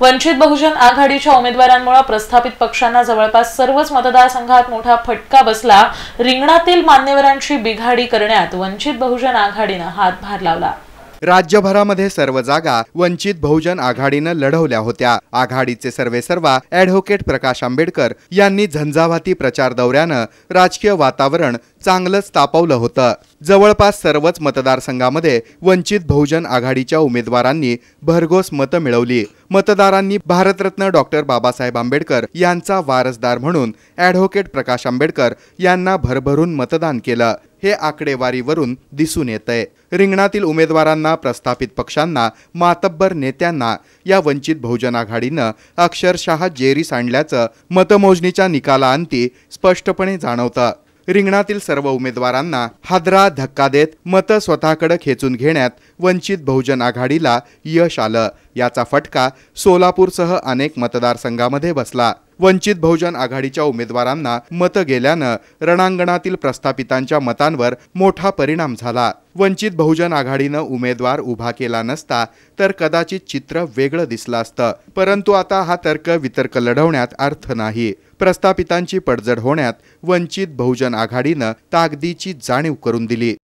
वंचित बहुजन आघाडीच्या उमेदवारांमुळे प्रस्थापित पक्षांना जवळपास सर्वच मतदारसंघात मोठा फटका बसला रिंगणातील मान्यवरांची बिघाडी करण्यात वंचित बहुजन आघाडीनं हातभार लावला राज्यभरामध्ये सर्व जागा वंचित बहुजन आघाडीनं लढवल्या होत्या आघाडीचे सर्वे सर्वा ॲडव्होकेट प्रकाश आंबेडकर यांनी झंझावाती प्रचार दौऱ्यानं राजकीय वातावरण चांगलंच तापवलं होतं जवळपास सर्वच मतदारसंघामध्ये वंचित बहुजन आघाडीच्या उमेदवारांनी भरघोस मतं मिळवली मतदारांनी भारतरत्न डॉक्टर बाबासाहेब आंबेडकर यांचा वारसदार म्हणून ॲडव्होकेट प्रकाश आंबेडकर यांना भरभरून मतदान केलं हे आकडेवारीवरून दिसून येत आहे रिंगणातील उमेदवारांना प्रस्थापित पक्षांना मातब्बर नेत्यांना या वंचित बहुजन आघाडीनं अक्षरशः जेरी सांडल्याचं मतमोजणीच्या निकालाअंती स्पष्टपणे जाणवतं रिंगणातील सर्व उमेदवारांना हादरा धक्का देत मतं स्वतःकडे खेचून घेण्यात वंचित बहुजन आघाडीला यश आलं याचा फटका सोलापूरसह अनेक मतदारसंघामध्ये बसला वंचित बहुजन आघाडीच्या उमेदवारांना मतं गेल्यानं रणांगणातील प्रस्थापितांच्या मतांवर मोठा परिणाम झाला वंचित बहुजन आघाडीनं उमेदवार उभा केला नसता तर कदाचित चित्र वेगळं दिसलं असतं परंतु आता हा तर्क वितर्क लढवण्यात अर्थ नाही प्रस्थापितांची पडझड होण्यात वंचित बहुजन आघाडीनं ताकदीची जाणीव करून दिली